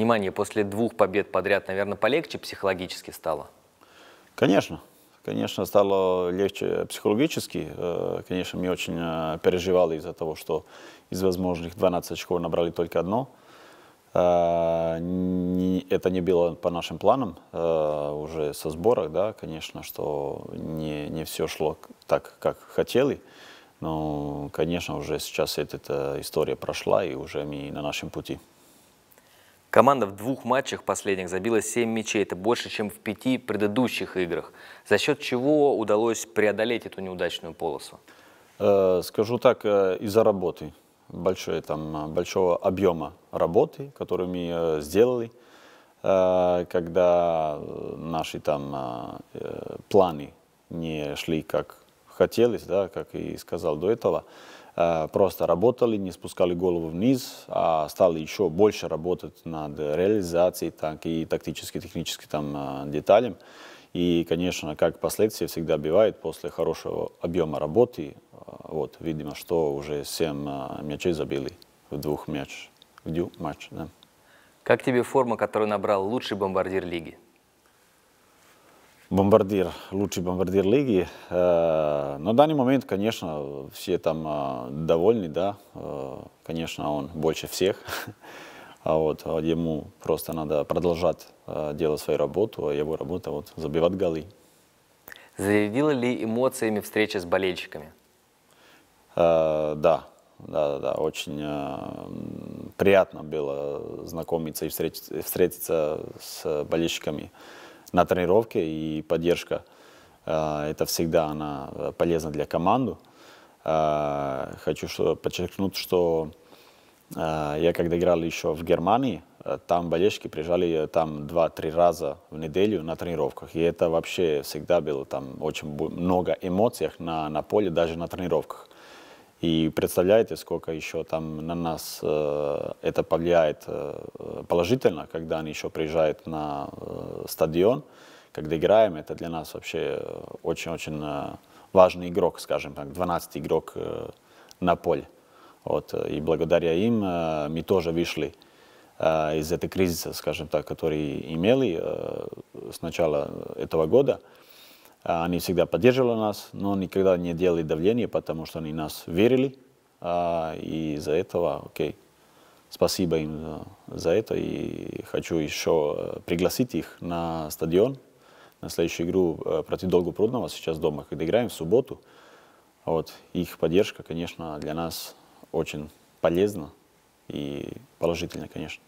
внимание, после двух побед подряд, наверное, полегче психологически стало? Конечно. Конечно, стало легче психологически. Э, конечно, мы очень э, переживали из-за того, что из возможных 12 очков набрали только одно. Э, это не было по нашим планам, уже со сборок, да, конечно, что не, не все шло так, как хотели. Но, конечно, уже сейчас эта история прошла, и уже мы на нашем пути. Команда в двух матчах последних забила 7 мячей, это больше, чем в пяти предыдущих играх. За счет чего удалось преодолеть эту неудачную полосу? Э, скажу так, э, из-за работы, большой, там, э, большого объема работы, которую мы сделали, когда наши там планы не шли как хотелось, да, как и сказал до этого, э, просто работали, не спускали голову вниз, а стали еще больше работать над реализацией так и тактически-технически там э, деталям. И, конечно, как последствия всегда бывает, после хорошего объема работы, э, вот, видимо, что уже 7 мячей забили в двух мяч, в дю матч, да. Как тебе форма, которую набрал лучший бомбардир лиги? бомбардир, лучший бомбардир лиги. Э, На данный момент, конечно, все там э, довольны, да. Э, конечно, он больше всех. А вот а ему просто надо продолжать делать свою работу, а его работа вот забивать голы. Зарядила ли эмоциями встреча с болельщиками? Э, да, да, да, очень э, приятно было знакомиться и встретиться, встретиться с болельщиками на тренировке, и поддержка, а, это всегда она э, полезна для команды. А, хочу подчеркнуть, что а, я когда играл еще в Германии, э, там болельщики приезжали э, там 2-3 раза в неделю на тренировках. И это вообще всегда было там очень много эмоций на, на поле, даже на тренировках. И представляете, сколько еще там на нас э, это повлияет э, положительно, когда они еще приезжают на э, стадион, когда играем, это для нас вообще э, очень-очень э, важный игрок, скажем так, 12 игрок э, на поле. Вот, э, и благодаря им э, мы тоже вышли э, из этой кризиса, скажем так, который имели э, с начала этого года. А, они всегда поддерживали нас, но никогда не делали давление, потому что они нас верили. А, и за этого, окей, спасибо им за это. И хочу еще э, пригласить их на стадион, на следующую игру э, против Долгопрудного, сейчас дома, когда играем в субботу. Вот. Их поддержка, конечно, для нас очень полезна и положительна, конечно.